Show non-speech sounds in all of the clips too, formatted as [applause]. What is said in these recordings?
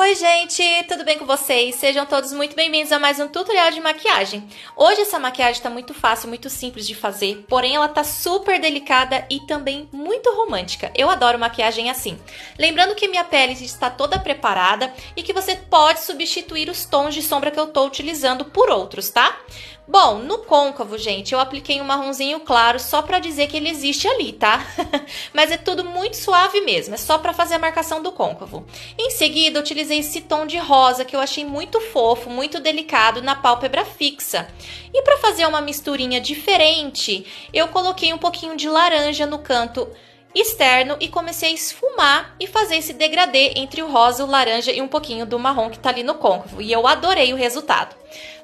Oi gente, tudo bem com vocês? Sejam todos muito bem-vindos a mais um tutorial de maquiagem. Hoje essa maquiagem tá muito fácil, muito simples de fazer, porém ela tá super delicada e também muito romântica. Eu adoro maquiagem assim. Lembrando que minha pele está toda preparada e que você pode substituir os tons de sombra que eu tô utilizando por outros, tá? Bom, no côncavo, gente, eu apliquei um marronzinho claro só para dizer que ele existe ali, tá? [laughs] Mas é tudo muito suave mesmo, é só para fazer a marcação do côncavo. Em seguida, utilizei esse tom de rosa que eu achei muito fofo, muito delicado na pálpebra fixa. E para fazer uma misturinha diferente, eu coloquei um pouquinho de laranja no canto externo e comecei a esfumar e fazer esse degradê entre o rosa, o laranja e um pouquinho do marrom que tá ali no côncavo. E eu adorei o resultado.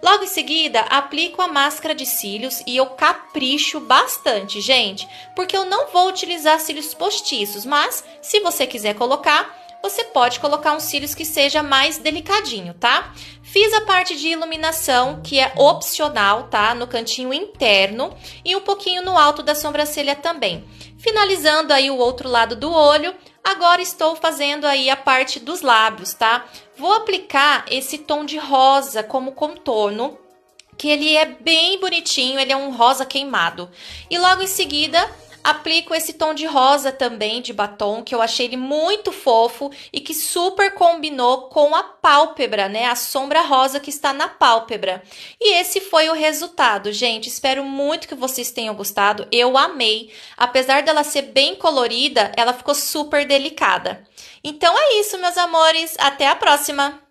Logo em seguida, aplico a máscara de cílios e eu capricho bastante, gente, porque eu não vou utilizar cílios postiços, mas se você quiser colocar, você pode colocar uns cílios que seja mais delicadinho, tá? Fiz a parte de iluminação, que é opcional, tá? No cantinho interno e um pouquinho no alto da sobrancelha também. Finalizando aí o outro lado do olho, agora estou fazendo aí a parte dos lábios, tá? Vou aplicar esse tom de rosa como contorno que ele é bem bonitinho, ele é um rosa queimado. E logo em seguida, aplico esse tom de rosa também de batom, que eu achei ele muito fofo e que super combinou com a pálpebra, né? A sombra rosa que está na pálpebra. E esse foi o resultado, gente. Espero muito que vocês tenham gostado. Eu amei. Apesar dela ser bem colorida, ela ficou super delicada. Então é isso, meus amores. Até a próxima!